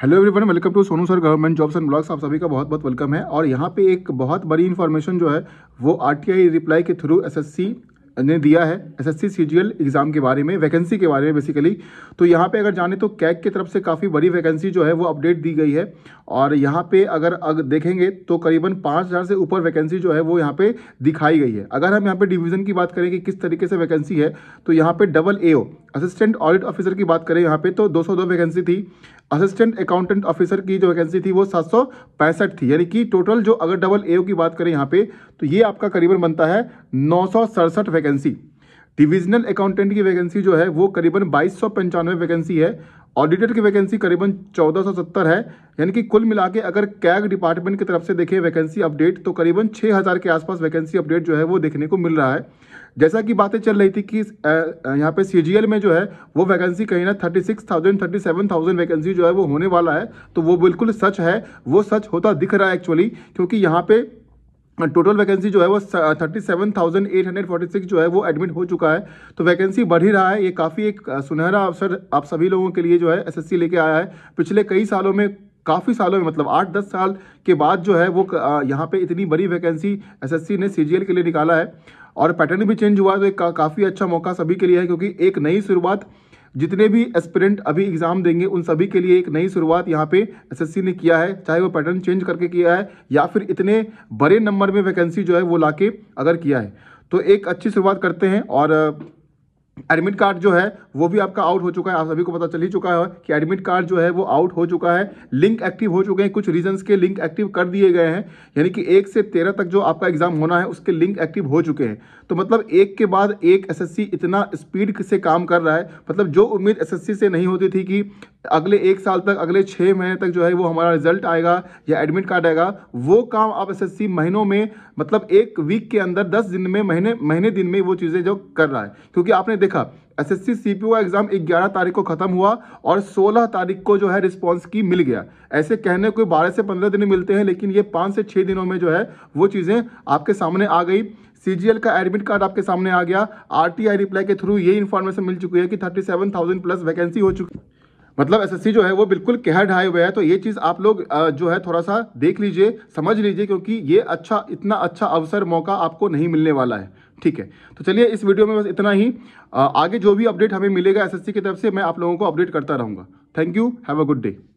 hello everyone welcome to Sonu sir government jobs and blogs आप सभी का बहुत बहुत वेलकम है और यहाँ पे एक बहुत बड़ी इन्फॉर्मेशन जो है वो आरटीआई रिप्लाई के थ्रू एसएससी ने दिया है एसएससी सीजीएल एग्ज़ाम के बारे में वैकेंसी के बारे में बेसिकली तो यहाँ पे अगर जाने तो कैक की तरफ से काफ़ी बड़ी वैकेंसी जो है वो अपडेट दी गई है और यहाँ पे अगर अगर देखेंगे तो करीबन पाँच हज़ार से ऊपर वैकेंसी जो है वो यहाँ पे दिखाई गई है अगर हम यहाँ पे डिवीज़न की बात करें कि किस तरीके से वैकेंसी है तो यहाँ पर double A assistant audit officer की बात करें यहाँ पे तो 202 वैकेंसी थी असिस्टेंट अकाउंटेंट ऑफिसर की जो वैकेंसी थी वो सात थी यानी कि टोटल जो अगर डबल ए की बात करें यहाँ पे तो ये आपका करीबन बनता है नौ वैकेंसी डिविजनल अकाउंटेंट की वैकेंसी जो है वो करीबन बाईस वैकेंसी है ऑडिटर की वैकेंसी करीबन 1470 है यानी कि कुल मिला के अगर कैग डिपार्टमेंट की तरफ से देखें वैकेंसी अपडेट तो करीबन 6000 के आसपास वैकेंसी अपडेट जो है वो देखने को मिल रहा है जैसा कि बातें चल रही थी कि यहाँ पे सी में जो है वो वैकेंसी कहीं ना thirty six thousand thirty seven thousand vacancy जो है वो होने वाला है तो वो बिल्कुल सच है वो सच होता दिख रहा है एक्चुअली क्योंकि यहाँ पर टोटल वैकेंसी जो है वो thirty seven thousand eight hundred forty six जो है वो एडमिट हो चुका है तो वैकेंसी बढ़ ही रहा है ये काफ़ी एक सुनहरा अवसर आप सभी लोगों के लिए जो है एसएससी लेके आया है पिछले कई सालों में काफ़ी सालों में मतलब आठ दस साल के बाद जो है वो यहाँ पे इतनी बड़ी वैकेंसी एसएससी ने सीजीएल के लिए निकाला है और पैटर्न भी चेंज हुआ है तो एक का, काफ़ी अच्छा मौका सभी के लिए है क्योंकि एक नई शुरुआत जितने भी एस्पिरेंट अभी एग्ज़ाम देंगे उन सभी के लिए एक नई शुरुआत यहाँ पे एसएससी ने किया है चाहे वो पैटर्न चेंज करके किया है या फिर इतने बड़े नंबर में वैकेंसी जो है वो लाके अगर किया है तो एक अच्छी शुरुआत करते हैं और एडमिट कार्ड जो है वो भी आपका आउट हो चुका है आप सभी को पता चल ही चुका है कि एडमिट कार्ड जो है वो आउट हो चुका है लिंक एक्टिव हो चुके हैं कुछ रीजंस के लिंक एक्टिव कर दिए गए हैं यानी कि एक से तेरह तक जो आपका एग्जाम होना है उसके लिंक एक्टिव हो चुके हैं तो मतलब एक के बाद एक एस इतना स्पीड से काम कर रहा है मतलब जो उम्मीद एस से नहीं होती थी कि अगले एक साल तक अगले छः महीने तक जो है वो हमारा रिजल्ट आएगा या एडमिट कार्ड आएगा वो काम आप एस महीनों में मतलब एक वीक के अंदर दस दिन में महीने महीने दिन में वो चीज़ें जो कर रहा है क्योंकि आपने लिखा एसएससी सीपीओ एग्जाम 11 तारीख को खत्म हुआ और 16 तारीख को जो है रिस्पांस की मिल गया ऐसे कहने को 12 से 15 दिन मिलते हैं लेकिन ये पाँच से छः दिनों में जो है वो चीज़ें आपके सामने आ गई सीजीएल का एडमिट कार्ड आपके सामने आ गया आरटीआई रिप्लाई के थ्रू ये इन्फॉर्मेशन मिल चुकी है कि 37,000 प्लस वैकेंसी हो चुकी मतलब एसएससी जो है वो बिल्कुल कहर ढाए हुए है तो ये चीज़ आप लोग जो है थोड़ा सा देख लीजिए समझ लीजिए क्योंकि ये अच्छा इतना अच्छा अवसर मौका आपको नहीं मिलने वाला है ठीक है तो चलिए इस वीडियो में बस इतना ही आगे जो भी अपडेट हमें मिलेगा एसएससी की तरफ से मैं आप लोगों को अपडेट करता रहूँगा thank you have a good day